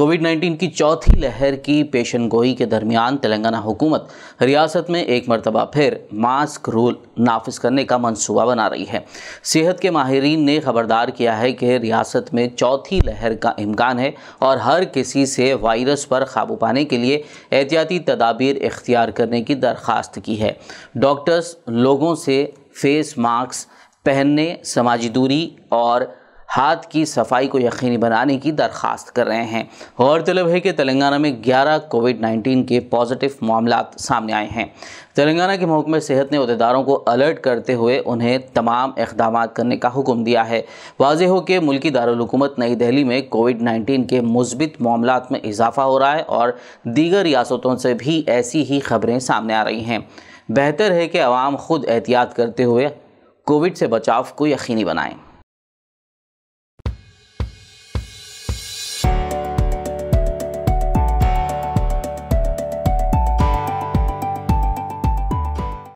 Covid 19 की चौथी लहर की पेशन गोई के दरमियान तेलंगाना हुकूमत रियासत में एक मरतबा फिर मास्क रूल नाफिज करने का मंसूबा बना रही है सेहत के माहरीन ने खबरदार किया है कि रियासत में चौथी लहर का इम्कान है और हर किसी से वायरस पर काबू पाने के लिए एहतियाती तदाबीर इख्तियार करने की दरख्वास्त की है डॉक्टर्स लोगों से फेस मास्क पहनने समाजी दूरी और हाथ की सफाई को यकीनी बनाने की दरख्वास्त कर रहे हैं गौरतलब है कि तेलंगाना में 11 कोविड 19 के पॉजिटिव मामला सामने आए हैं तेलंगाना के महकमे सेहत ने अहदेदारों को अलर्ट करते हुए उन्हें तमाम इकदाम करने का हुक्म दिया है वाज हो कि मुल्की दारकूमत नई दहली में कोविड नाइन्टीन के मुस्बित मामला में इजाफा हो रहा है और दीगर रियासतों से भी ऐसी ही खबरें सामने आ रही हैं बेहतर है कि आवाम खुद एहतियात करते हुए कोविड से बचाव को यकीनी बनाएं